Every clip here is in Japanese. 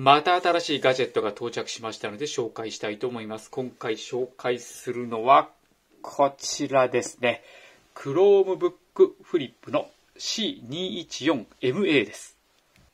また新しいガジェットが到着しましたので紹介したいと思います。今回紹介するのはこちらですね。Chromebook Flip の C214MA です。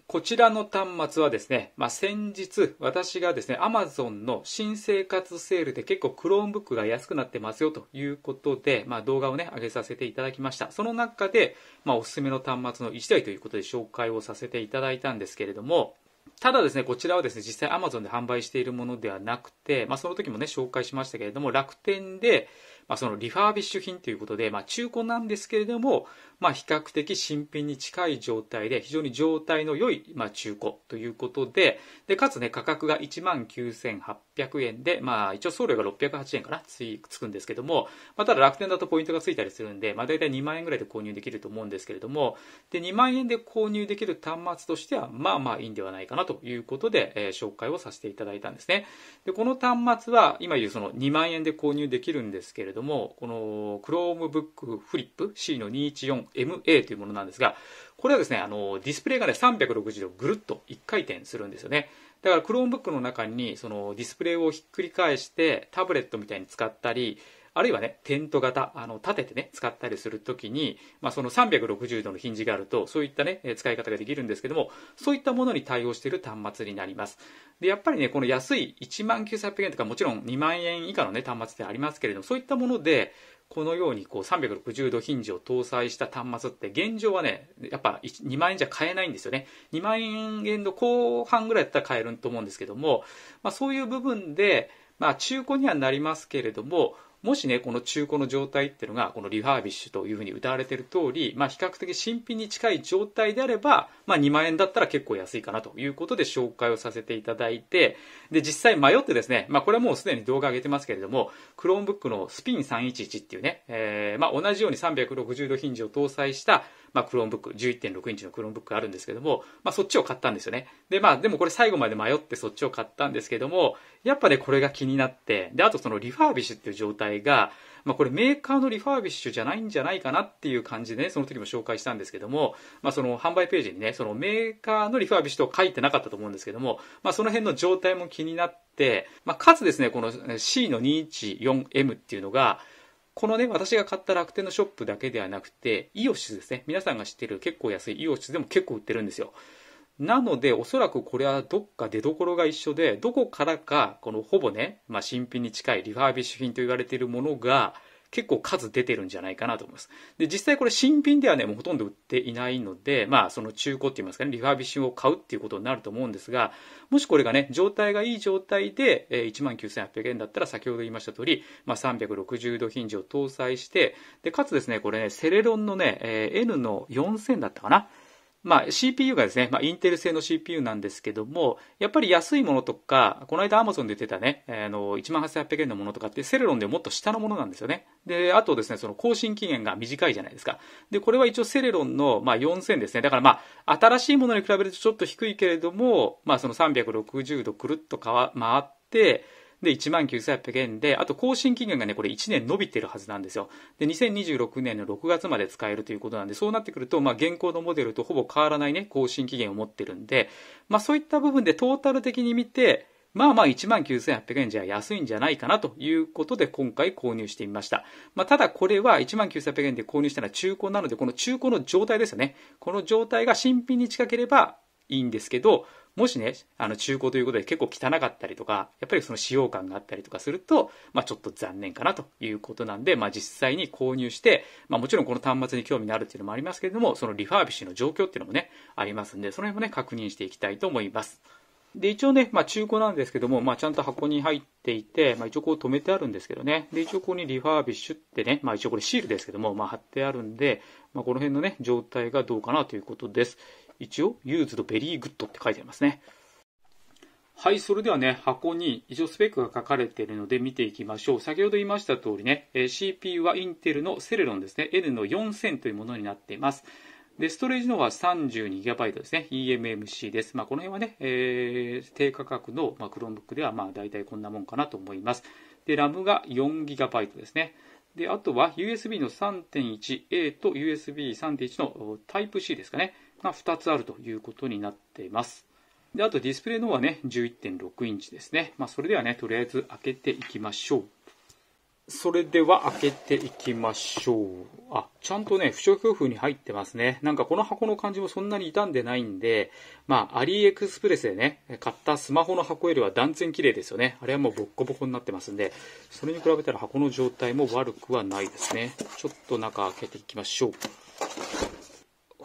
こちらの端末はですね、まあ、先日私がですね、Amazon の新生活セールで結構 Chromebook が安くなってますよということで、まあ、動画をね、上げさせていただきました。その中で、まあ、おすすめの端末の1台ということで紹介をさせていただいたんですけれども、ただですね、こちらはですね、実際 Amazon で販売しているものではなくて、まあ、その時もね、紹介しましたけれども、楽天で、まあ、そのリファービッシュ品ということで、まあ、中古なんですけれども、まあ、比較的新品に近い状態で非常に状態の良い、まあ、中古ということででかつね価格が1万9800円で、まあ、一応送料が608円かなついつくんですけども、まあ、ただ楽天だとポイントがついたりするんで、まあ、大体2万円ぐらいで購入できると思うんですけれどもで2万円で購入できる端末としてはまあまあいいんではないかなということで、えー、紹介をさせていただいたんですねでこの端末は今言うその2万円で購入できるんですけれどもこの Chromebook Flip C の214 MA というものなんですが、これはですね、あの、ディスプレイがね、360度ぐるっと1回転するんですよね。だから Chromebook の中に、そのディスプレイをひっくり返して、タブレットみたいに使ったり、あるいはね、テント型、あの、立ててね、使ったりするときに、まあ、その360度のヒンジがあると、そういったね、使い方ができるんですけども、そういったものに対応している端末になります。で、やっぱりね、この安い1万9800円とか、もちろん2万円以下のね、端末でありますけれども、そういったもので、このようにこう360度ヒンジを搭載した端末って現状はね、やっぱ2万円じゃ買えないんですよね。2万円の後半ぐらいだったら買えると思うんですけども、まあ、そういう部分で、まあ、中古にはなりますけれども、もしね、この中古の状態っていうのが、このリファービッシュというふうに歌われている通り、まあ、比較的新品に近い状態であれば、まあ、2万円だったら結構安いかなということで紹介をさせていただいて、で、実際迷ってですね、まあ、これはもうすでに動画上げてますけれども、Chromebook のスピン311っていうね、えー、まあ、同じように360度ヒンジを搭載した、まあ、Chromebook、11.6インチの Chromebook あるんですけども、まあ、そっちを買ったんですよね。で、まあ、でもこれ最後まで迷ってそっちを買ったんですけども、やっぱね、これが気になって、で、あとそのリファービッシュっていう状態体が、まあ、これメーカーのリファービッシュじゃないんじゃないかなっていう感じで、ね、その時も紹介したんですけども、まあ、その販売ページにね、そのメーカーのリファービッシュと書いてなかったと思うんですけども、まあ、その辺の状態も気になって、まあ、かつですね、この C の 214M っていうのが、このね、私が買った楽天のショップだけではなくて、イオシスですね。皆さんが知ってる結構安いイオシスでも結構売ってるんですよ。なのでおそらくこれはどっか出どころが一緒でどこからかこのほぼね、まあ、新品に近いリファービッシュ品と言われているものが結構数出てるんじゃないかなと思います。で、実際これ新品ではね、もうほとんど売っていないので、まあその中古って言いますかね、リファービッシュを買うっていうことになると思うんですが、もしこれがね、状態がいい状態で、えー、19,800円だったら先ほど言いました通り、まあ360度ヒンジを搭載して、で、かつですね、これね、セレロンのね、えー、N の4000だったかな。まあ、CPU がですね、まあ、インテル製の CPU なんですけども、やっぱり安いものとか、この間 Amazon で出てたね、あの、18,800円のものとかって、セレロンでもっと下のものなんですよね。で、あとですね、その更新期限が短いじゃないですか。で、これは一応セレロンの、まあ、4000ですね。だからまあ、新しいものに比べるとちょっと低いけれども、まあ、その360度くるっと回って、で、19,800円で、あと更新期限がね、これ1年伸びてるはずなんですよ。で、2026年の6月まで使えるということなんで、そうなってくると、まあ、現行のモデルとほぼ変わらないね、更新期限を持ってるんで、まあ、そういった部分でトータル的に見て、まあまあ19,800円じゃ安いんじゃないかなということで今回購入してみました。まあただこれは19,800円で購入したのは中古なのでこの中古の状態ですよね。この状態が新品に近ければいいんですけど、もしね、あの中古ということで結構汚かったりとか、やっぱりその使用感があったりとかすると、まあ、ちょっと残念かなということなんで、まあ、実際に購入して、まあ、もちろんこの端末に興味のあるっていうのもありますけれども、そのリファービッシュの状況っていうのもね、ありますんで、その辺もね、確認していきたいと思います。で、一応ね、まあ中古なんですけども、まあちゃんと箱に入っていて、まあ一応こう止めてあるんですけどね。で、一応ここにリファービッシュってね、まあ一応これシールですけども、まあ貼ってあるんで、まあこの辺のね、状態がどうかなということです。一応、ユーズドベリーグッドって書いてありますね。はい、それではね、箱に一応スペックが書かれているので見ていきましょう。先ほど言いました通りね、えー、CPU はインテルのセレロンですね、N の4000というものになっています。で、ストレージの方は 32GB ですね、eMMC です。まあ、この辺はね、えー、低価格の、まあ、Chromebook ではまあ大体こんなもんかなと思います。で、RAM が 4GB ですね。で、あとは USB の 3.1A と USB3.1 の Type-C ですかね。が2つあるということになっています。で、あとディスプレイの方はね、11.6インチですね。まあ、それではね、とりあえず開けていきましょう。それでは開けていきましょう。あ、ちゃんとね、不織布に入ってますね。なんかこの箱の感じもそんなに傷んでないんで、まあ、アリエクスプレスでね、買ったスマホの箱よりは断然綺麗ですよね。あれはもうボッコボコになってますんで、それに比べたら箱の状態も悪くはないですね。ちょっと中開けていきましょう。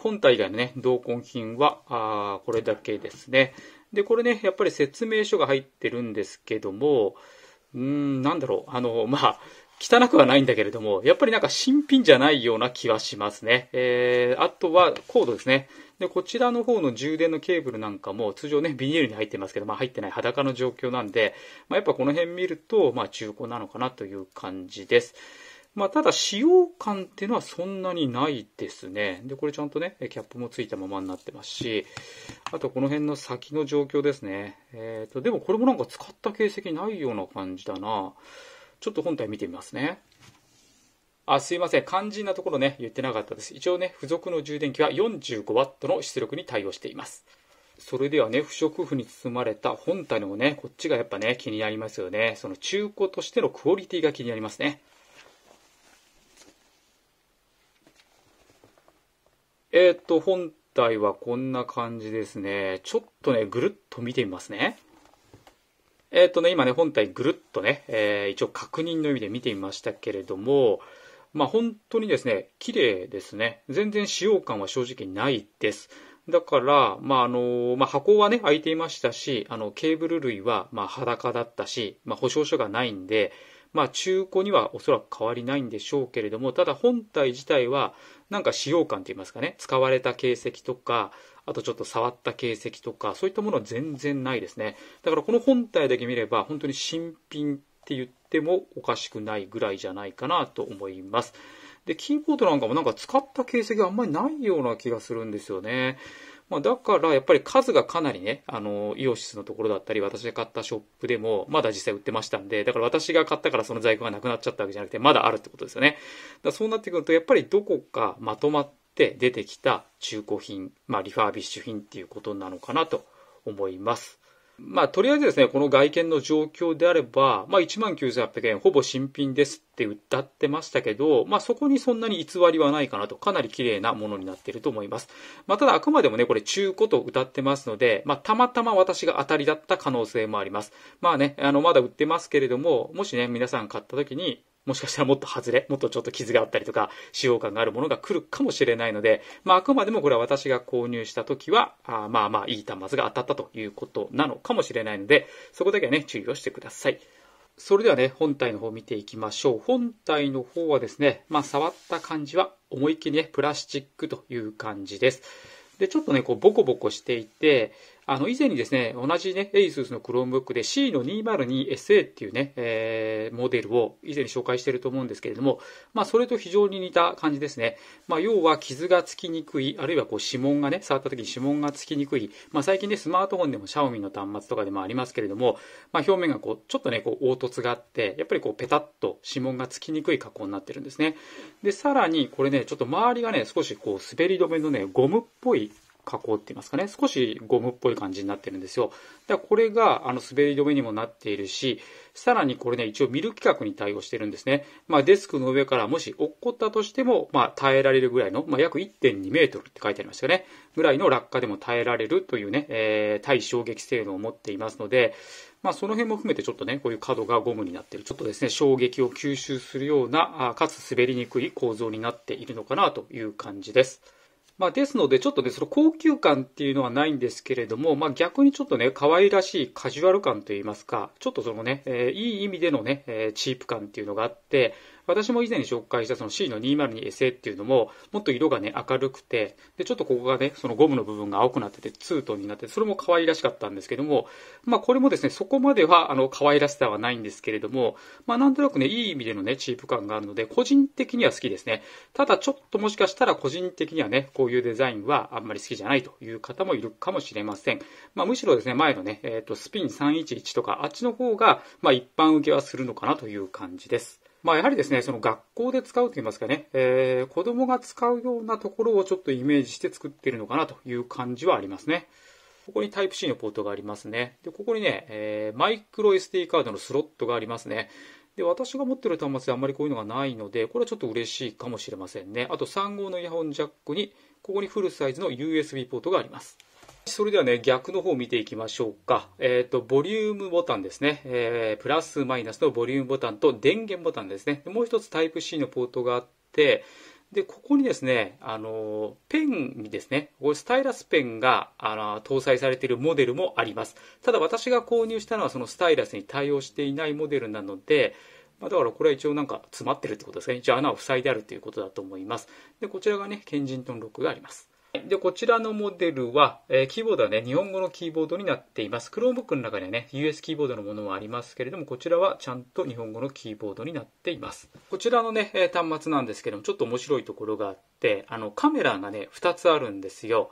本体以外のね、同梱品は、あこれだけですね。で、これね、やっぱり説明書が入ってるんですけども、うーん、なんだろう、あの、まあ、汚くはないんだけれども、やっぱりなんか新品じゃないような気はしますね。えー、あとはコードですね。で、こちらの方の充電のケーブルなんかも通常ね、ビニールに入ってますけど、まあ入ってない裸の状況なんで、まあやっぱこの辺見ると、まあ中古なのかなという感じです。まあ、ただ使用感っていうのはそんなにないですね。で、これちゃんとね、キャップもついたままになってますし、あとこの辺の先の状況ですね。えっ、ー、と、でもこれもなんか使った形跡ないような感じだな。ちょっと本体見てみますね。あ、すいません。肝心なところね、言ってなかったです。一応ね、付属の充電器は 45W の出力に対応しています。それではね、不織布に包まれた本体のね、こっちがやっぱね、気になりますよね。その中古としてのクオリティが気になりますね。えっ、ー、と、本体はこんな感じですね。ちょっとね、ぐるっと見てみますね。えっ、ー、とね、今ね、本体ぐるっとね、えー、一応確認の意味で見てみましたけれども、まあ本当にですね、綺麗ですね。全然使用感は正直ないです。だから、まああのまあ、箱はね、開いていましたし、あのケーブル類はまあ裸だったし、まあ、保証書がないんで、まあ、中古にはおそらく変わりないんでしょうけれども、ただ本体自体は、なんか使用感と言いますかね、使われた形跡とか、あとちょっと触った形跡とか、そういったものは全然ないですね。だからこの本体だけ見れば、本当に新品って言ってもおかしくないぐらいじゃないかなと思います。で、キーボードなんかもなんか使った形跡があんまりないような気がするんですよね。まあ、だからやっぱり数がかなりね、あの、イオシスのところだったり、私が買ったショップでも、まだ実際売ってましたんで、だから私が買ったからその在庫がなくなっちゃったわけじゃなくて、まだあるってことですよね。だそうなってくると、やっぱりどこかまとまって出てきた中古品、まあ、リファービッシュ品っていうことなのかなと思います。まあ、とりあえずですね、この外見の状況であれば、まあ、19,800円、ほぼ新品ですって歌ってましたけど、まあ、そこにそんなに偽りはないかなと、かなり綺麗なものになっていると思います。まあ、ただ、あくまでもね、これ中古と歌ってますので、まあ、たまたま私が当たりだった可能性もあります。まあね、あの、まだ売ってますけれども、もしね、皆さん買った時に、もしかしたらもっと外れ、もっとちょっと傷があったりとか、使用感があるものが来るかもしれないので、まあ、あくまでもこれは私が購入した時は、あまあまあいい端末が当たったということなのかもしれないので、そこだけはね、注意をしてください。それではね、本体の方見ていきましょう。本体の方はですね、まあ、触った感じは思いっきりね、プラスチックという感じです。で、ちょっとね、こう、ボコボコしていて、あの、以前にですね、同じね、ASUS の Chromebook で C の 202SA っていうね、えー、モデルを以前に紹介してると思うんですけれども、まあ、それと非常に似た感じですね。まあ、要は傷がつきにくい、あるいはこう指紋がね、触った時に指紋がつきにくい、まあ、最近ね、スマートフォンでも Xiaomi の端末とかでもありますけれども、まあ、表面がこう、ちょっとね、こう、凹凸があって、やっぱりこう、ペタッと指紋がつきにくい加工になってるんですね。で、さらに、これね、ちょっと周りがね、少しこう、滑り止めのね、ゴムっぽい加工って言いますかね、少しゴムっぽい感じになってるんですよ。だからこれが、あの、滑り止めにもなっているし、さらにこれね、一応ミル規格に対応してるんですね。まあ、デスクの上からもし落っこったとしても、まあ、耐えられるぐらいの、まあ、約1.2メートルって書いてありましたよね。ぐらいの落下でも耐えられるというね、えー、対衝撃性能を持っていますので、まあ、その辺も含めてちょっとね、こういう角がゴムになっている。ちょっとですね、衝撃を吸収するような、かつ滑りにくい構造になっているのかなという感じです。まあ、ですので、ちょっとね、その高級感っていうのはないんですけれども、まあ、逆にちょっとね、可愛らしいカジュアル感といいますか、ちょっとそのね、えー、いい意味でのね、えー、チープ感っていうのがあって、私も以前に紹介したその C の 202SA っていうのも、もっと色がね、明るくて、で、ちょっとここがね、そのゴムの部分が青くなってて、ツートンになって、それも可愛らしかったんですけども、まあこれもですね、そこまでは、あの、可愛らしさはないんですけれども、まあなんとなくね、いい意味でのね、チープ感があるので、個人的には好きですね。ただちょっともしかしたら個人的にはね、こういうデザインはあんまり好きじゃないという方もいるかもしれません。まあむしろですね、前のね、えっ、ー、と、スピン311とか、あっちの方が、まあ一般受けはするのかなという感じです。まあ、やはりですね、その学校で使うといいますかね、えー、子供が使うようなところをちょっとイメージして作っているのかなという感じはありますね。ここに Type-C のポートがありますね。で、ここにね、えー、マイクロ SD カードのスロットがありますね。で、私が持ってる端末であんまりこういうのがないので、これはちょっと嬉しいかもしれませんね。あと3号のイヤホンジャックに、ここにフルサイズの USB ポートがあります。それではね、逆の方を見ていきましょうか。えー、と、ボリュームボタンですね。えー、プラス、マイナスのボリュームボタンと電源ボタンですね。もう一つタイプ C のポートがあって、で、ここにですね、あの、ペンにですね、これスタイラスペンがあの搭載されているモデルもあります。ただ私が購入したのはそのスタイラスに対応していないモデルなので、まあ、だからこれは一応なんか詰まってるってことですね。一応穴を塞いであるということだと思います。で、こちらがね、ケンジントンロックがあります。で、こちらのモデルは、えー、キーボードはね、日本語のキーボードになっています。Chromebook の中にはね、US キーボードのものもありますけれども、こちらはちゃんと日本語のキーボードになっています。こちらのね、えー、端末なんですけども、ちょっと面白いところがあって、あの、カメラがね、2つあるんですよ。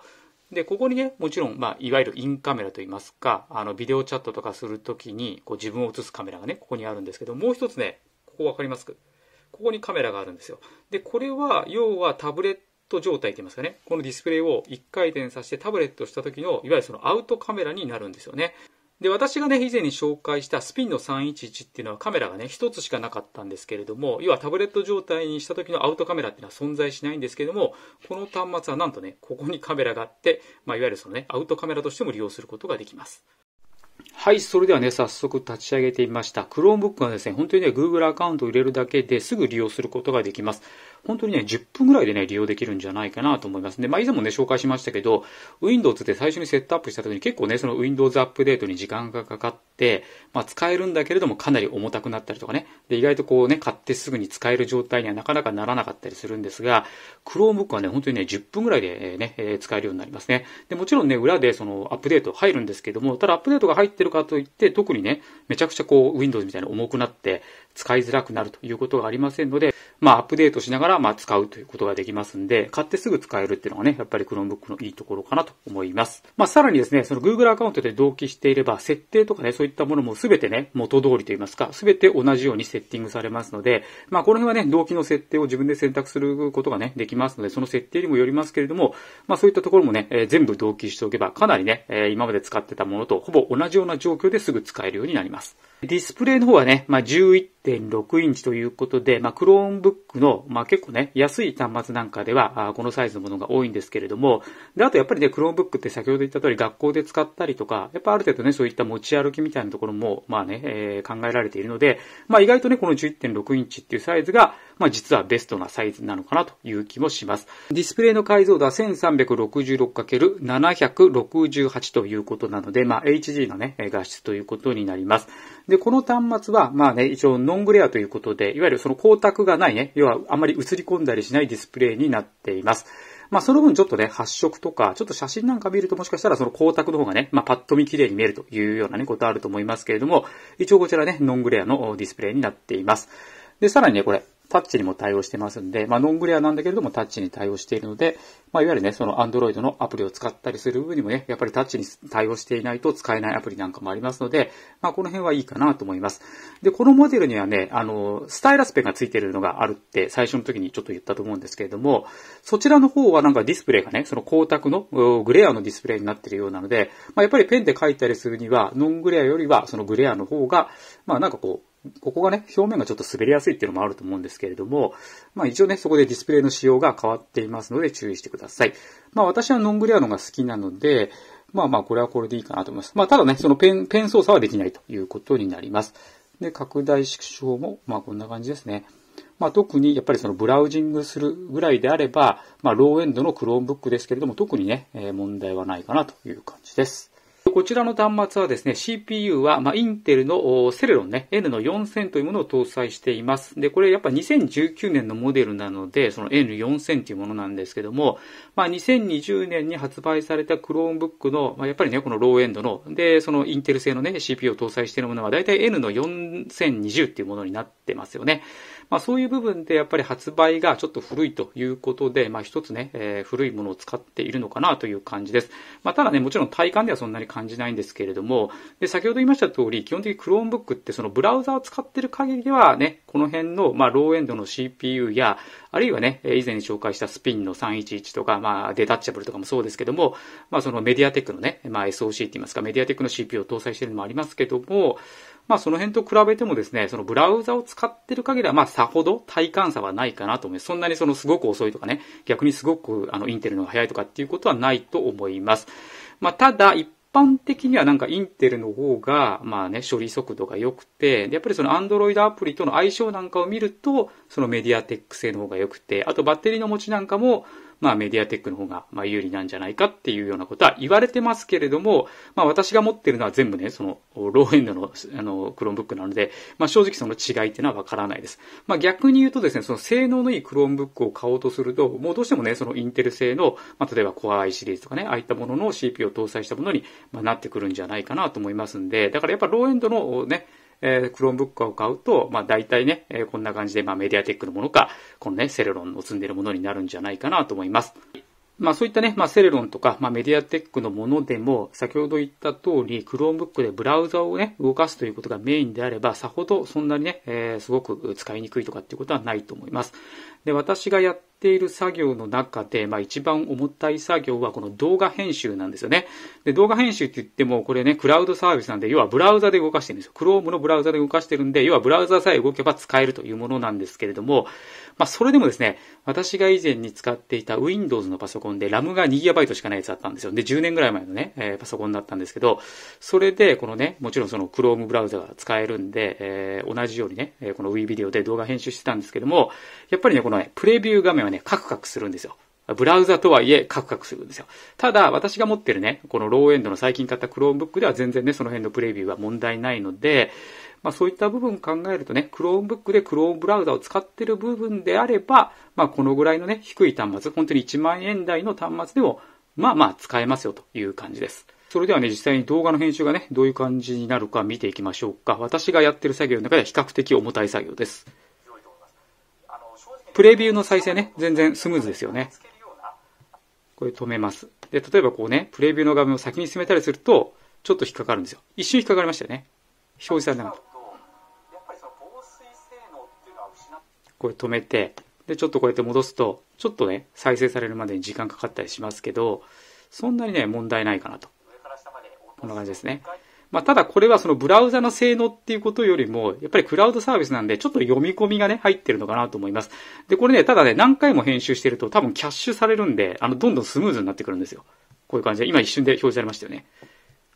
で、ここにね、もちろん、まあ、いわゆるインカメラといいますか、あの、ビデオチャットとかするときに、こう、自分を映すカメラがね、ここにあるんですけど、もう一つね、ここわかりますここにカメラがあるんですよ。で、これは、要はタブレット状態て言いますかね、このディスプレイを1回転させてタブレットした時の、いわゆるそのアウトカメラになるんですよね。で、私がね、以前に紹介したスピンの311っていうのはカメラがね、1つしかなかったんですけれども、要はタブレット状態にした時のアウトカメラっていうのは存在しないんですけれども、この端末はなんとね、ここにカメラがあって、まあ、いわゆるそのね、アウトカメラとしても利用することができます。はい、それではね、早速立ち上げてみました。Chromebook はですね、本当にね、Google アカウントを入れるだけですぐ利用することができます。本当にね、10分ぐらいでね、利用できるんじゃないかなと思います。で、まあ、以前もね、紹介しましたけど、Windows で最初にセットアップした時に結構ね、その Windows アップデートに時間がかかって、まあ、使えるんだけれどもかなり重たくなったりとかね、で、意外とこうね、買ってすぐに使える状態にはなかなかならなかったりするんですが、Chromebook はね、本当にね、10分ぐらいでね、え使えるようになりますね。で、もちろんね、裏でそのアップデート入るんですけども、ただアップデートが入ってるかといって、特にね、めちゃくちゃこう、Windows みたいに重くなって、使いづらくなるということがありませんので、まあ、アップデートしながら、まあ、使うということができますんで、買ってすぐ使えるっていうのがね、やっぱり Chromebook のいいところかなと思います。まあ、さらにですね、その Google アカウントで同期していれば、設定とかね、そういったものもすべてね、元通りと言いますか、すべて同じようにセッティングされますので、まあ、この辺はね、同期の設定を自分で選択することがね、できますので、その設定にもよりますけれども、まあ、そういったところもね、えー、全部同期しておけば、かなりね、えー、今まで使ってたものとほぼ同じような状況ですぐ使えるようになります。ディスプレイの方はね、まあ、11 1.6インチということで、まあ、クローンブックの、まあ、結構ね、安い端末なんかでは、このサイズのものが多いんですけれども、で、あとやっぱりね、Chromebook って先ほど言った通り学校で使ったりとか、やっぱある程度ね、そういった持ち歩きみたいなところも、まあね、えー、考えられているので、まあ、意外とね、この11.6インチっていうサイズが、まあ、実はベストなサイズなのかなという気もします。ディスプレイの解像度は 1366×768 ということなので、まあ、HD のね、画質ということになります。で、この端末は、まあね、一応ノングレアということで、いわゆるその光沢がないね、要はあまり映り込んだりしないディスプレイになっています。まあその分ちょっとね、発色とか、ちょっと写真なんか見るともしかしたらその光沢の方がね、まあパッと見綺麗に見えるというようなね、ことあると思いますけれども、一応こちらね、ノングレアのディスプレイになっています。で、さらにね、これ、タッチにも対応してますんで、まあ、ノングレアなんだけれどもタッチに対応しているので、まあ、いわゆるね、そのアンドロイドのアプリを使ったりする部分にもね、やっぱりタッチに対応していないと使えないアプリなんかもありますので、まあ、この辺はいいかなと思います。で、このモデルにはね、あの、スタイラスペンがついてるのがあるって最初の時にちょっと言ったと思うんですけれども、そちらの方はなんかディスプレイがね、その光沢のグレアのディスプレイになってるようなので、まあ、やっぱりペンで書いたりするには、ノングレアよりはそのグレアの方が、まあ、なんかこう、ここがね、表面がちょっと滑りやすいっていうのもあると思うんですけれども、まあ一応ね、そこでディスプレイの仕様が変わっていますので注意してください。まあ私はノングレアのが好きなので、まあまあこれはこれでいいかなと思います。まあただね、そのペン、ペン操作はできないということになります。で、拡大縮小も、まあこんな感じですね。まあ、特にやっぱりそのブラウジングするぐらいであれば、まあ、ローエンドの Chromebook ですけれども、特にね、え問題はないかなという感じです。こちらの端末はですね、CPU は、まあ、インテルのセレロンね、N の4000というものを搭載しています。で、これやっぱ2019年のモデルなので、その N4000 というものなんですけども、まあ、2020年に発売された Chromebook の、まあ、やっぱりね、このローエンドの、で、そのインテル製のね、CPU を搭載しているものは、だいたい N の4020っていうものになってますよね。まあ、そういう部分でやっぱり発売がちょっと古いということで、まあ、一つね、えー、古いものを使っているのかなという感じです。まあ、ただね、もちろん体感ではそんなに感じないんですけれども、で、先ほど言いました通り、基本的に Chromebook ってそのブラウザを使ってる限りではね、この辺の、まあ、ローエンドの CPU や、あるいはね、以前に紹介したスピンの311とか、まあ、デタッチャブルとかもそうですけども、まあ、そのメディアテックのね、まあ、SOC って言いますか、メディアテックの CPU を搭載しているのもありますけども、まあその辺と比べてもですね、そのブラウザを使ってる限りは、まあさほど体感差はないかなと思います。そんなにそのすごく遅いとかね、逆にすごくあのインテルの方が早いとかっていうことはないと思います。まあただ一般的にはなんかインテルの方が、まあね、処理速度が良くて、やっぱりその Android アプリとの相性なんかを見ると、そのメディアテック製の方が良くて、あとバッテリーの持ちなんかも、まあメディアテックの方が、まあ有利なんじゃないかっていうようなことは言われてますけれども、まあ私が持ってるのは全部ね、その、ローエンドの、あの、クロー o ブックなので、まあ正直その違いっていうのはわからないです。まあ逆に言うとですね、その性能のいいクローンブックを買おうとすると、もうどうしてもね、そのインテル製の、まあ例えば Core i シリーズとかね、ああいったものの CPU を搭載したものに、まあ、なってくるんじゃないかなと思いますんで、だからやっぱローエンドのね、えー、Chromebook を買うと、まあ大体ね、えー、こんな感じで、まあメディアテックのものか、このね、セレロンを積んでるものになるんじゃないかなと思います。まあそういったね、まあセレロンとか、まあメディアテックのものでも、先ほど言った通り、Chromebook でブラウザをね、動かすということがメインであれば、さほどそんなにね、えー、すごく使いにくいとかっていうことはないと思います。で、私がやっっている作業の中で、まあ、一番重たい作業はこの動画編集なんですよね。で、動画編集って言っても、これね、クラウドサービスなんで、要はブラウザで動かしてるんですよ。Chrome のブラウザで動かしてるんで、要はブラウザさえ動けば使えるというものなんですけれども、まあ、それでもですね、私が以前に使っていた Windows のパソコンで RAM が 2GB しかないやつだったんですよ。で、10年ぐらい前のね、えー、パソコンだったんですけど、それで、このね、もちろんその Chrome ブラウザが使えるんで、えー、同じようにね、この Wii ビデオで動画編集してたんですけども、やっぱりね、このね、プレビュー画面はね、カクカクするんですよ。ブラウザとはいえカクカクするんですよ。ただ、私が持ってるね、このローエンドの最近買った Chromebook では全然ね、その辺のプレビューは問題ないので、まあそういった部分考えるとね、Chromebook で Chrome ブラウザを使ってる部分であれば、まあこのぐらいのね、低い端末、本当に1万円台の端末でも、まあまあ使えますよという感じです。それではね、実際に動画の編集がね、どういう感じになるか見ていきましょうか。私がやってる作業の中では比較的重たい作業です。プレビューの再生ね、全然スムーズですよね。これ止めます。で、例えばこうね、プレビューの画面を先に進めたりすると、ちょっと引っかかるんですよ。一瞬引っかかりましたよね。表示されなかった。これ止めて、で、ちょっとこうやって戻すと、ちょっとね、再生されるまでに時間かかったりしますけど、そんなにね、問題ないかなと。こんな感じですね。まあ、ただこれはそのブラウザの性能っていうことよりも、やっぱりクラウドサービスなんで、ちょっと読み込みがね、入ってるのかなと思います。で、これね、ただね、何回も編集してると多分キャッシュされるんで、あの、どんどんスムーズになってくるんですよ。こういう感じで、今一瞬で表示されましたよね。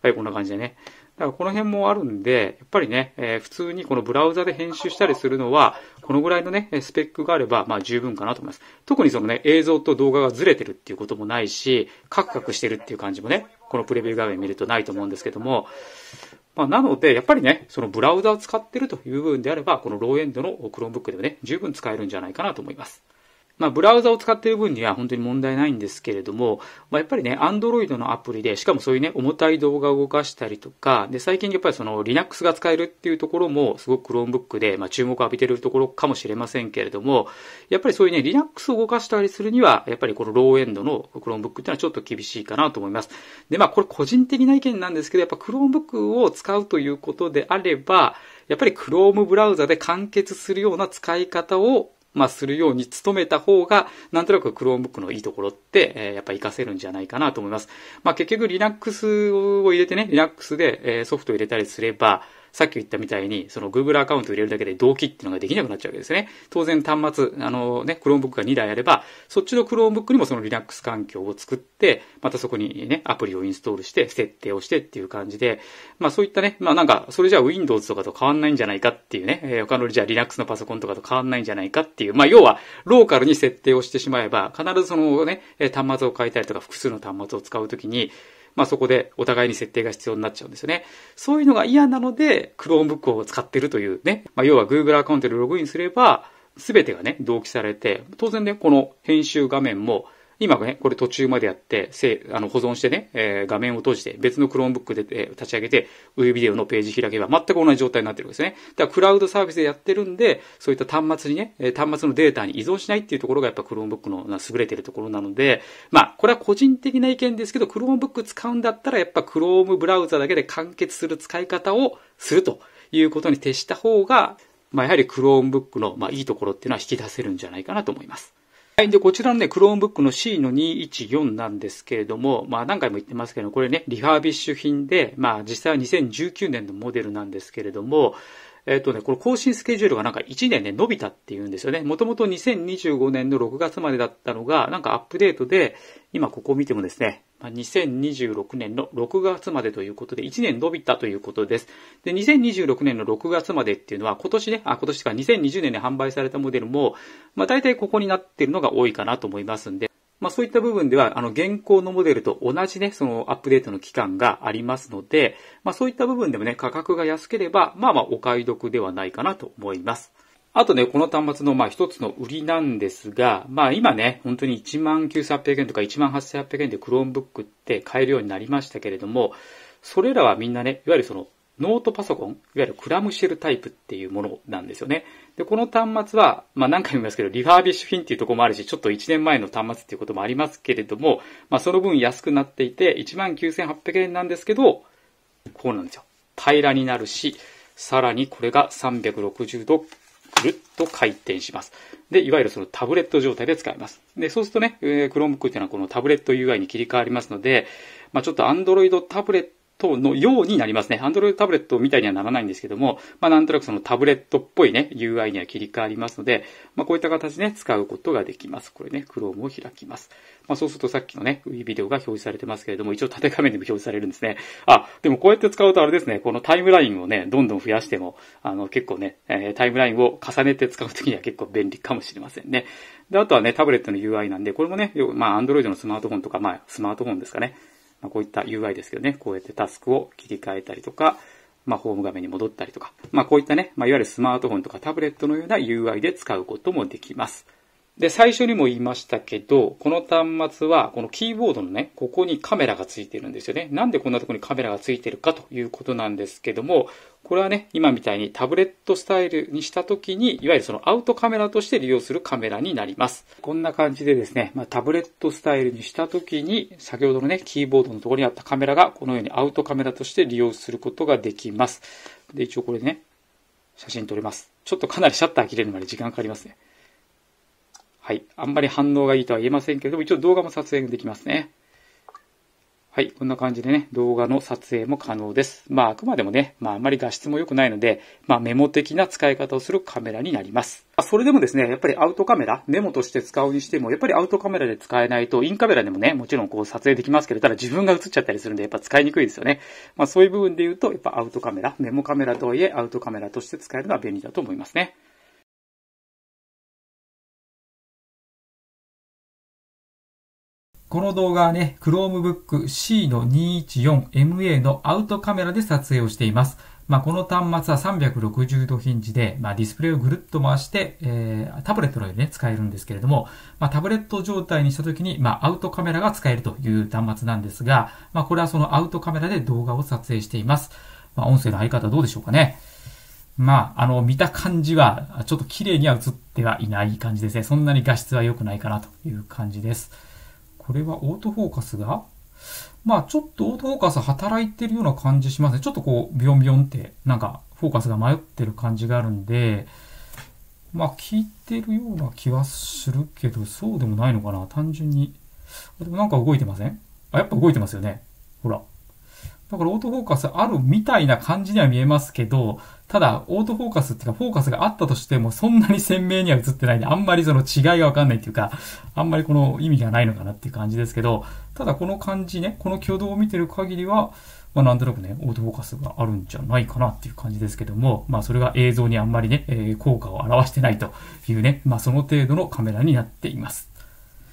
はい、こんな感じでね。だからこの辺もあるんで、やっぱりね、えー、普通にこのブラウザで編集したりするのは、このぐらいのね、スペックがあれば、まあ十分かなと思います。特にそのね、映像と動画がずれてるっていうこともないし、カクカクしてるっていう感じもね、このプレビュー画面見るとないと思うんですけども、まあ、なので、やっぱりね、そのブラウザを使ってるという部分であれば、このローエンドの Chromebook でもね、十分使えるんじゃないかなと思います。まあ、ブラウザを使っている分には本当に問題ないんですけれども、まあ、やっぱりね、Android のアプリで、しかもそういうね、重たい動画を動かしたりとか、で、最近やっぱりその Linux が使えるっていうところも、すごく Chromebook で、まあ、注目を浴びているところかもしれませんけれども、やっぱりそういうね、Linux を動かしたりするには、やっぱりこのローエンドの Chromebook っていうのはちょっと厳しいかなと思います。で、まあ、これ個人的な意見なんですけど、やっぱ Chromebook を使うということであれば、やっぱり Chrome ブラウザで完結するような使い方をまあ、するように努めた方が、なんとなく Chromebook のいいところって、えー、やっぱ活かせるんじゃないかなと思います。まあ、結局 Linux を入れてね、Linux で、えソフトを入れたりすれば、さっき言ったみたいに、その Google アカウント入れるだけで同期っていうのができなくなっちゃうわけですね。当然端末、あのね、Chromebook が2台あれば、そっちの Chromebook にもその Linux 環境を作って、またそこにね、アプリをインストールして、設定をしてっていう感じで、まあそういったね、まあなんか、それじゃあ Windows とかと変わんないんじゃないかっていうね、えー、他のじゃあ Linux のパソコンとかと変わんないんじゃないかっていう、まあ要は、ローカルに設定をしてしまえば、必ずそのね、端末を変えたりとか複数の端末を使うときに、まあそこでお互いに設定が必要になっちゃうんですよね。そういうのが嫌なので、Chromebook を使ってるというね。まあ要は Google アカウントでログインすれば、すべてがね、同期されて、当然ね、この編集画面も今ね、これ途中までやって、せあの保存してね、えー、画面を閉じて、別の Chromebook で、えー、立ち上げて、ウェブビデオのページ開けば、全く同じ状態になってるんですね。だからクラウドサービスでやってるんで、そういった端末にね、端末のデータに依存しないっていうところがやっぱ Chromebook の優れてるところなので、まあ、これは個人的な意見ですけど、Chromebook 使うんだったら、やっぱ Chrome ブラウザだけで完結する使い方をするということに徹した方が、まあ、やはり Chromebook の、まあ、いいところっていうのは引き出せるんじゃないかなと思います。い。で、こちらのね、Chromebook の C の214なんですけれども、まあ何回も言ってますけど、これね、リハービッシュ品で、まあ実際は2019年のモデルなんですけれども、えっ、とね、これ更新スケジュールがなんか1年ね、伸びたっていうんですよね。もともと2025年の6月までだったのが、なんかアップデートで、今ここを見てもですね、2026年の6月までということで、1年伸びたということです。で、2026年の6月までっていうのは、今年ね、あ、今年か、2020年に販売されたモデルも、まあ大体ここになってるのが多いかなと思いますんで、まあそういった部分では、あの、現行のモデルと同じね、そのアップデートの期間がありますので、まあそういった部分でもね、価格が安ければ、まあまあお買い得ではないかなと思います。あとね、この端末のまあ一つの売りなんですが、まあ今ね、本当に19,800円とか18,800円で Chromebook って買えるようになりましたけれども、それらはみんなね、いわゆるそのノートパソコン、いわゆるクラムシェルタイプっていうものなんですよね。で、この端末は、まあ何回も言いますけど、リファービッシュフィンっていうところもあるし、ちょっと1年前の端末っていうこともありますけれども、まあその分安くなっていて、19,800円なんですけど、こうなんですよ。平らになるし、さらにこれが360度ると回転します。で、いわゆるそのタブレット状態で使えます。で、そうするとね、えー、Chromebook っていうのはこのタブレット UI に切り替わりますので、まあ、ちょっと Android タブレットのようになりますね。Android タブレットみたいにはならないんですけども、まあ、なんとなくそのタブレットっぽいね、UI には切り替わりますので、まあ、こういった形で、ね、使うことができます。これね、Chrome を開きます。まあ、そうするとさっきのね、ビデオが表示されてますけれども、一応縦画面でも表示されるんですね。あ、でもこうやって使うとあれですね、このタイムラインをね、どんどん増やしても、あの、結構ね、えタイムラインを重ねて使うときには結構便利かもしれませんね。で、あとはね、タブレットの UI なんで、これもね、まあ、Android のスマートフォンとか、まあ、スマートフォンですかね。まあ、こういった UI ですけどね、こうやってタスクを切り替えたりとか、まあ、ホーム画面に戻ったりとか、まあ、こういったね、まあ、いわゆるスマートフォンとかタブレットのような UI で使うこともできます。で、最初にも言いましたけど、この端末は、このキーボードのね、ここにカメラがついてるんですよね。なんでこんなとこにカメラがついてるかということなんですけども、これはね、今みたいにタブレットスタイルにした時に、いわゆるそのアウトカメラとして利用するカメラになります。こんな感じでですね、まあ、タブレットスタイルにした時に、先ほどのね、キーボードのところにあったカメラが、このようにアウトカメラとして利用することができます。で、一応これね、写真撮ります。ちょっとかなりシャッター切れるまで時間かかりますね。はい。あんまり反応がいいとは言えませんけれども、一応動画も撮影できますね。はい。こんな感じでね、動画の撮影も可能です。まあ、あくまでもね、まあ、あんまり画質も良くないので、まあ、メモ的な使い方をするカメラになります。それでもですね、やっぱりアウトカメラ、メモとして使うにしても、やっぱりアウトカメラで使えないと、インカメラでもね、もちろんこう撮影できますけど、ただ自分が映っちゃったりするんで、やっぱ使いにくいですよね。まあそういう部分で言うと、やっぱアウトカメラ、メモカメラとはいえ、アウトカメラとして使えるのは便利だと思いますね。この動画はね、Chromebook C の 214MA のアウトカメラで撮影をしています。まあ、この端末は360度ヒンジで、まあ、ディスプレイをぐるっと回して、えー、タブレットのように、ね、使えるんですけれども、まあ、タブレット状態にしたときに、まあ、アウトカメラが使えるという端末なんですが、まあ、これはそのアウトカメラで動画を撮影しています。まあ、音声の入り方どうでしょうかね。まあ、あの、見た感じは、ちょっと綺麗には映ってはいない感じですね。そんなに画質は良くないかなという感じです。これはオートフォーカスがまあちょっとオートフォーカス働いてるような感じしますね。ちょっとこうビヨンビヨンってなんかフォーカスが迷ってる感じがあるんで、まあ効いてるような気はするけど、そうでもないのかな。単純に。でもなんか動いてませんあ、やっぱ動いてますよね。ほら。だからオートフォーカスあるみたいな感じには見えますけど、ただ、オートフォーカスっていうか、フォーカスがあったとしても、そんなに鮮明には映ってないんで、あんまりその違いがわかんないっていうか、あんまりこの意味がないのかなっていう感じですけど、ただこの感じね、この挙動を見てる限りは、まあなんとなくね、オートフォーカスがあるんじゃないかなっていう感じですけども、まあそれが映像にあんまりね、えー、効果を表してないというね、まあその程度のカメラになっています。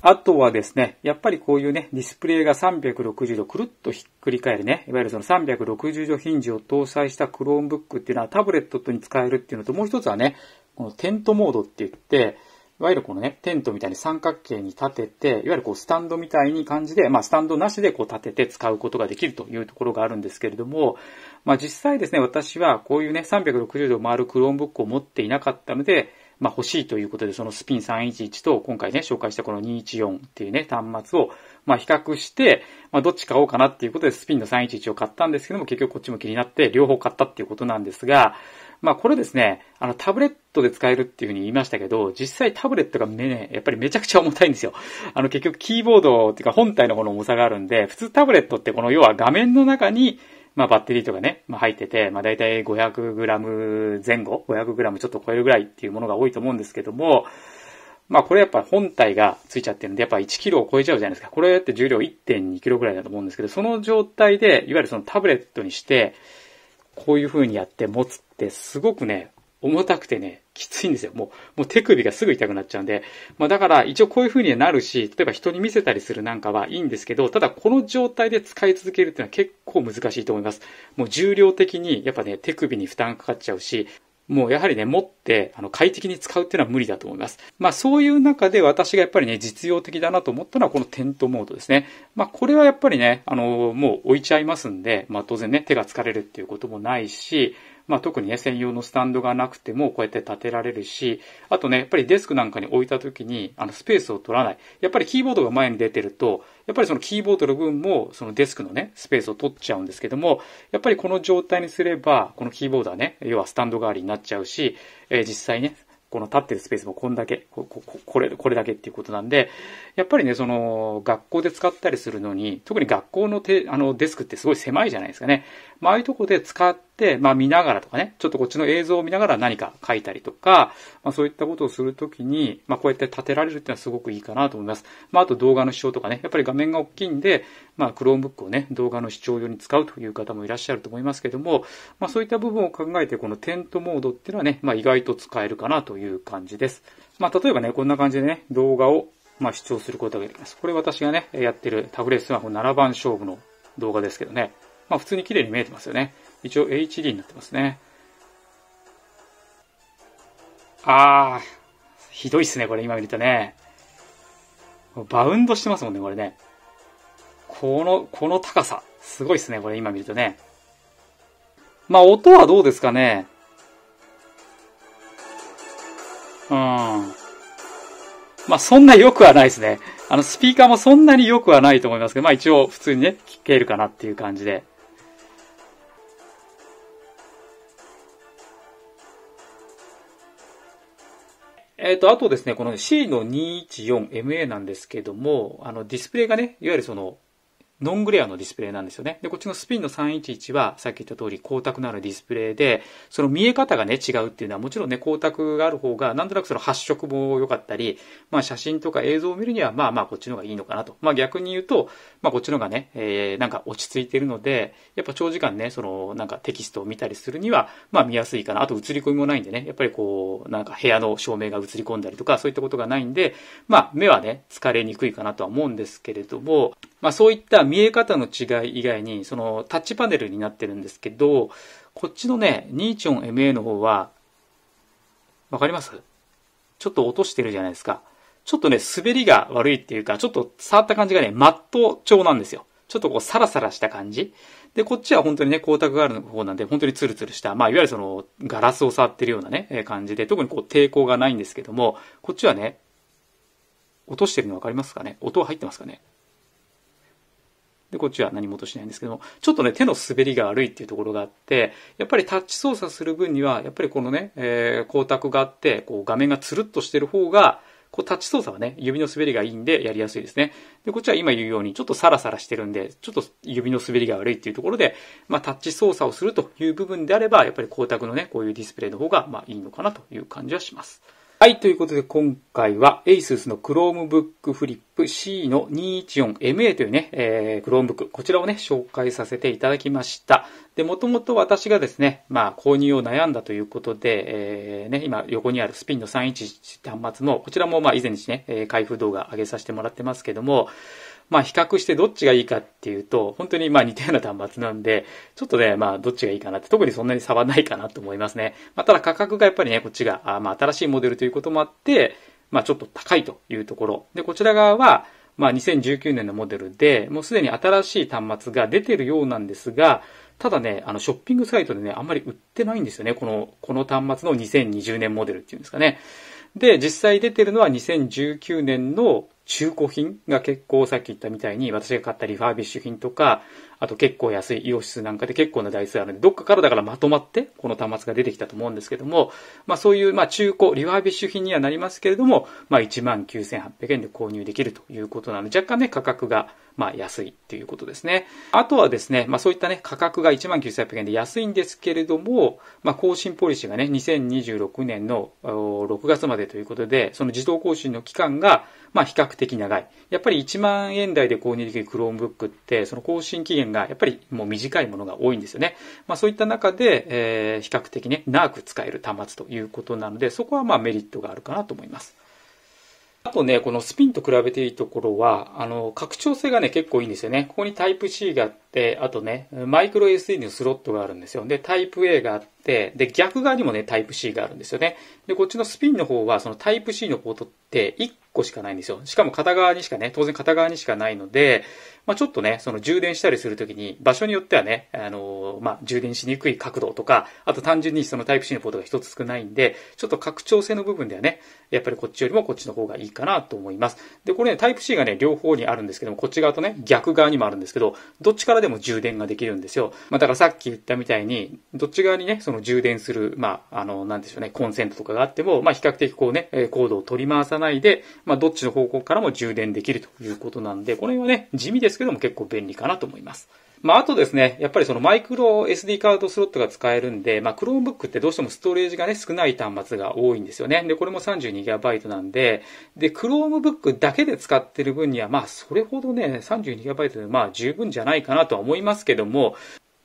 あとはですね、やっぱりこういうね、ディスプレイが360度くるっとひっくり返るね、いわゆるその360度ヒンジを搭載した Chromebook っていうのはタブレットに使えるっていうのと、もう一つはね、このテントモードって言って、いわゆるこのね、テントみたいに三角形に立てて、いわゆるこうスタンドみたいに感じで、まあスタンドなしでこう立てて使うことができるというところがあるんですけれども、まあ実際ですね、私はこういうね、360度回る Chromebook を持っていなかったので、まあ、欲しいということで、そのスピン311と今回ね、紹介したこの214っていうね、端末を、まあ、比較して、まあ、どっち買おうかなっていうことで、スピンの311を買ったんですけども、結局こっちも気になって、両方買ったっていうことなんですが、まあ、これですね、あの、タブレットで使えるっていうふうに言いましたけど、実際タブレットがね、やっぱりめちゃくちゃ重たいんですよ。あの、結局キーボードっていうか本体の方の重さがあるんで、普通タブレットってこの要は画面の中に、まあ、バッテリーとかね、まあ、入ってて、まあ、大体 500g 前後、500g ちょっと超えるぐらいっていうものが多いと思うんですけども、まあ、これやっぱ本体がついちゃってるんで、やっぱ 1kg を超えちゃうじゃないですか。これって重量 1.2kg ぐらいだと思うんですけど、その状態で、いわゆるそのタブレットにして、こういう風にやって持つってすごくね、重たくてね、きついんですよ。もう、もう手首がすぐ痛くなっちゃうんで。まあだから一応こういう風にはなるし、例えば人に見せたりするなんかはいいんですけど、ただこの状態で使い続けるっていうのは結構難しいと思います。もう重量的にやっぱね、手首に負担かかっちゃうし、もうやはりね、持って、あの、快適に使うっていうのは無理だと思います。まあそういう中で私がやっぱりね、実用的だなと思ったのはこのテントモードですね。まあこれはやっぱりね、あの、もう置いちゃいますんで、まあ当然ね、手が疲れるっていうこともないし、まあ、特にね、専用のスタンドがなくても、こうやって立てられるし、あとね、やっぱりデスクなんかに置いた時に、あの、スペースを取らない。やっぱりキーボードが前に出てると、やっぱりそのキーボードの分も、そのデスクのね、スペースを取っちゃうんですけども、やっぱりこの状態にすれば、このキーボードはね、要はスタンド代わりになっちゃうし、えー、実際ね、この立ってるスペースもこんだけ、ここれ、これだけっていうことなんで、やっぱりね、その、学校で使ったりするのに、特に学校のてあのデスクってすごい狭いじゃないですかね。まあ、ああいうとこで使って、、まあ見ながらとかね、ちょっとこっちの映像を見ながら何か書いたりとか、まあそういったことをするときに、まあこうやって立てられるっていうのはすごくいいかなと思います。まああと動画の視聴とかね、やっぱり画面が大きいんで、まあ Chromebook をね、動画の視聴用に使うという方もいらっしゃると思いますけども、まあそういった部分を考えてこのテントモードっていうのはね、まあ意外と使えるかなという感じです。まあ例えばね、こんな感じでね、動画をまあ、視聴することができます。これ私がね、やってるタブレットスマホ7番勝負の動画ですけどね。まあ、普通に綺麗に見えてますよね。一応 HD になってますね。あー、ひどいっすね、これ今見るとね。バウンドしてますもんね、これね。この、この高さ。すごいっすね、これ今見るとね。まあ、音はどうですかね。うん。まあ、そんな良くはないですね。あの、スピーカーもそんなに良くはないと思いますけど、まあ一応普通にね、聞けるかなっていう感じで。えっ、ー、と、あとですね、この C の 214MA なんですけども、あの、ディスプレイがね、いわゆるその、ノングレアのディスプレイなんですよね。で、こっちのスピンの311は、さっき言った通り光沢のあるディスプレイで、その見え方がね、違うっていうのは、もちろんね、光沢がある方が、なんとなくその発色も良かったり、まあ写真とか映像を見るには、まあまあこっちの方がいいのかなと。まあ逆に言うと、まあこっちの方がね、えー、なんか落ち着いてるので、やっぱ長時間ね、その、なんかテキストを見たりするには、まあ見やすいかな。あと映り込みもないんでね、やっぱりこう、なんか部屋の照明が映り込んだりとか、そういったことがないんで、まあ目はね、疲れにくいかなとは思うんですけれども、まあそういった見え方の違い以外に、そのタッチパネルになってるんですけど、こっちのね、ニーチョン MA の方は、わかりますちょっと落としてるじゃないですか。ちょっとね、滑りが悪いっていうか、ちょっと触った感じがね、マット調なんですよ。ちょっとこう、サラサラした感じ。で、こっちは本当にね、光沢がある方なんで、本当にツルツルした、まあ、いわゆるその、ガラスを触ってるようなね、感じで、特にこう、抵抗がないんですけども、こっちはね、落としてるの分かりますかね音は入ってますかねで、こっちは何も落としないんですけども、ちょっとね、手の滑りが悪いっていうところがあって、やっぱりタッチ操作する分には、やっぱりこのね、えー、光沢があって、こう画面がつるっとしてる方が、こうタッチ操作はね、指の滑りがいいんでやりやすいですね。で、こっちは今言うようにちょっとサラサラしてるんで、ちょっと指の滑りが悪いっていうところで、まあタッチ操作をするという部分であれば、やっぱり光沢のね、こういうディスプレイの方が、まあいいのかなという感じはします。はい、ということで今回は ASUS の Chromebook Flip C の 214MA というね、えー、Chromebook、こちらをね、紹介させていただきました。で、もともと私がですね、まあ、購入を悩んだということで、えー、ね、今横にあるスピンの311端末も、こちらもまあ以前にね、開封動画上げさせてもらってますけども、まあ比較してどっちがいいかっていうと、本当にまあ似たような端末なんで、ちょっとね、まあどっちがいいかなって、特にそんなに差はないかなと思いますね。まあただ価格がやっぱりね、こっちが、あまあ新しいモデルということもあって、まあちょっと高いというところ。で、こちら側は、まあ2019年のモデルで、もうすでに新しい端末が出てるようなんですが、ただね、あの、ショッピングサイトでね、あんまり売ってないんですよね。この、この端末の2020年モデルっていうんですかね。で、実際出てるのは2019年の中古品が結構さっき言ったみたいに私が買ったリファービッシュ品とか、あと結構安いイオシスなんかで結構な台数あるんで、どっかからだからまとまってこの端末が出てきたと思うんですけども、まあそういうまあ中古、リファービッシュ品にはなりますけれども、まあ19,800円で購入できるということなので、若干ね価格がまあ安いっていうことですね。あとはですね、まあそういったね価格が19,800円で安いんですけれども、まあ更新ポリシーがね2026年の6月までということで、その自動更新の期間がまあ比較的長い。やっぱり1万円台で購入できる Chromebook って、その更新期限がやっぱりもう短いものが多いんですよね。まあそういった中で、えー、比較的ね、長く使える端末ということなので、そこはまあメリットがあるかなと思います。あとね、このスピンと比べていいところは、あの、拡張性がね、結構いいんですよね。ここに t y p e C があってで、あとね、マイクロ SD のスロットがあるんですよ。で、タイプ A があって、で、逆側にもね、タイプ C があるんですよね。で、こっちのスピンの方は、そのタイプ C のポートって1個しかないんですよ。しかも片側にしかね、当然片側にしかないので、まあ、ちょっとね、その充電したりするときに、場所によってはね、あのー、まあ、充電しにくい角度とか、あと単純にそのタイプ C のポートが1つ少ないんで、ちょっと拡張性の部分ではね、やっぱりこっちよりもこっちの方がいいかなと思います。で、これね、タイプ C がね、両方にあるんですけども、こっち側とね、逆側にもあるんですけど、どっちからからでも充電ができるんですよ。まあ、だからさっき言ったみたいに、どっち側にね、その充電する、まあ、あの、なんでしょうね、コンセントとかがあっても、まあ、比較的こうね、コードを取り回さないで、まあ、どっちの方向からも充電できるということなんで、この辺はね、地味ですけども結構便利かなと思います。まあ、あとですね、やっぱりそのマイクロ SD カードスロットが使えるんで、まあ、Chromebook ってどうしてもストレージがね、少ない端末が多いんですよね。で、これも 32GB なんで、で、Chromebook だけで使ってる分には、まあ、それほどね、32GB でまあ、十分じゃないかなとは思いますけども、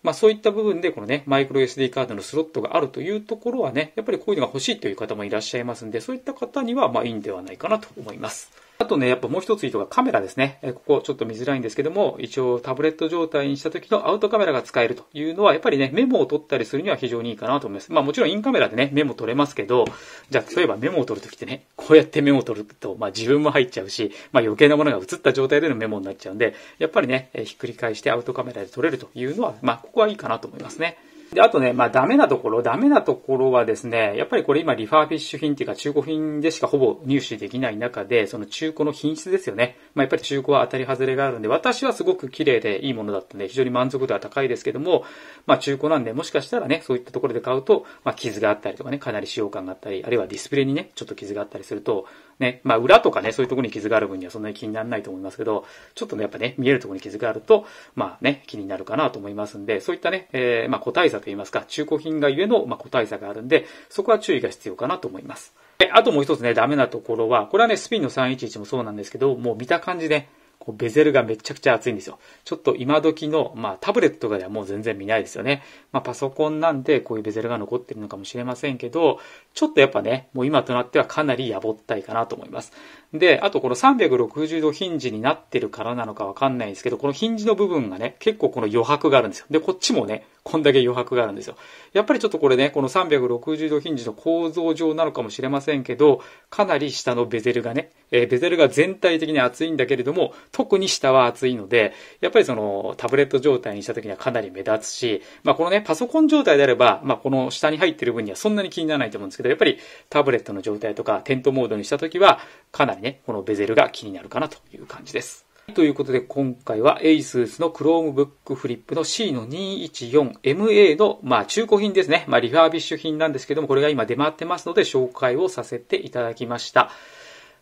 まあそういった部分でこのね、マイクロ SD カードのスロットがあるというところはね、やっぱりこういうのが欲しいという方もいらっしゃいますんで、そういった方にはまあいいんではないかなと思います。あとね、やっぱもう一ついいとがカメラですね。ここちょっと見づらいんですけども、一応タブレット状態にした時のアウトカメラが使えるというのは、やっぱりね、メモを取ったりするには非常にいいかなと思います。まあもちろんインカメラでね、メモ取れますけど、じゃあ例えばメモを取るときってね、こうやってメモを取ると、まあ自分も入っちゃうし、まあ余計なものが映った状態でのメモになっちゃうんで、やっぱりね、ひっくり返してアウトカメラで撮れるというのは、まあここはいいかなと思いますね。で、あとね、まあダメなところ、ダメなところはですね、やっぱりこれ今リファーフィッシュ品っていうか中古品でしかほぼ入手できない中で、その中古の品質ですよね。まあやっぱり中古は当たり外れがあるんで、私はすごく綺麗でいいものだったんで、非常に満足度は高いですけども、まあ中古なんで、もしかしたらね、そういったところで買うと、まあ傷があったりとかね、かなり使用感があったり、あるいはディスプレイにね、ちょっと傷があったりすると、ね、まあ裏とかね、そういうところに傷がある分にはそんなに気にならないと思いますけど、ちょっとね、やっぱね、見えるところに傷があると、まあね、気になるかなと思いますんで、そういったね、えー、まあ個体差といいますか、中古品がゆえの、まあ個体差があるんで、そこは注意が必要かなと思います。で、あともう一つね、ダメなところは、これはね、スピンの311もそうなんですけど、もう見た感じで、ね、こうベゼルがめちゃくちゃ熱いんですよ。ちょっと今時の、まあタブレットとかではもう全然見ないですよね。まあパソコンなんでこういうベゼルが残ってるのかもしれませんけど、ちょっとやっぱね、もう今となってはかなりやぼったいかなと思います。で、あとこの360度ヒンジになってるからなのかわかんないんですけど、このヒンジの部分がね、結構この余白があるんですよ。で、こっちもね、こんだけ余白があるんですよ。やっぱりちょっとこれね、この360度ヒンジの構造上なのかもしれませんけど、かなり下のベゼルがね、えー、ベゼルが全体的に厚いんだけれども、特に下は厚いので、やっぱりそのタブレット状態にした時にはかなり目立つし、まあこのね、パソコン状態であれば、まあこの下に入ってる分にはそんなに気にならないと思うんですけど、やっぱりタブレットの状態とかテントモードにした時は、かなりね、このベゼルが気になるかなという感じです。ということで今回は ASUS の Chromebook Flip の C の 214MA の、まあ、中古品ですね。まあ、リファービッシュ品なんですけども、これが今出回ってますので紹介をさせていただきました。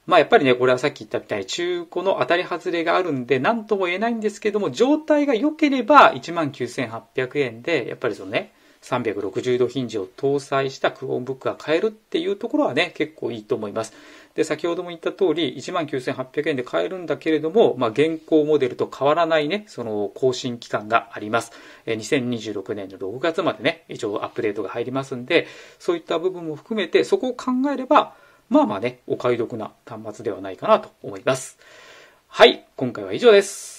まあやっぱりね、これはさっき言ったみたいに中古の当たり外れがあるんで何とも言えないんですけども、状態が良ければ19,800円で、やっぱりそのね、360度ヒンジを搭載した Chromebook が買えるっていうところはね、結構いいと思います。で、先ほども言った通り、19,800円で買えるんだけれども、まあ、現行モデルと変わらないね、その更新期間があります。え2026年の6月までね、一応アップデートが入りますんで、そういった部分も含めて、そこを考えれば、まあまあね、お買い得な端末ではないかなと思います。はい、今回は以上です。